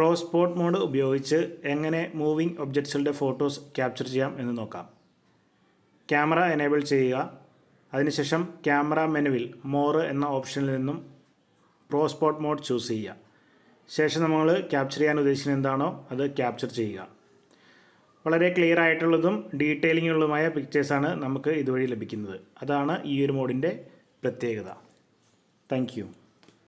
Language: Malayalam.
ക്രോസ് പോട്ട് മോഡ് ഉപയോഗിച്ച് എങ്ങനെ മൂവിംഗ് ഒബ്ജക്ട്സുകളുടെ ഫോട്ടോസ് ക്യാപ്ചർ ചെയ്യാം എന്ന് നോക്കാം ക്യാമറ എനേബിൾ ചെയ്യുക അതിനുശേഷം ക്യാമറ മെനുവിൽ മോറ് എന്ന ഓപ്ഷനിൽ നിന്നും ക്രോസ് പോട്ട് മോഡ് ചൂസ് ചെയ്യുക ശേഷം നമ്മൾ ക്യാപ്ചർ ചെയ്യാൻ ഉദ്ദേശിക്കുന്ന എന്താണോ അത് ക്യാപ്ചർ ചെയ്യുക വളരെ ക്ലിയർ ആയിട്ടുള്ളതും ഉള്ളതുമായ പിക്ചേഴ്സാണ് നമുക്ക് ഇതുവഴി ലഭിക്കുന്നത് അതാണ് ഈ ഒരു മോഡിൻ്റെ പ്രത്യേകത താങ്ക്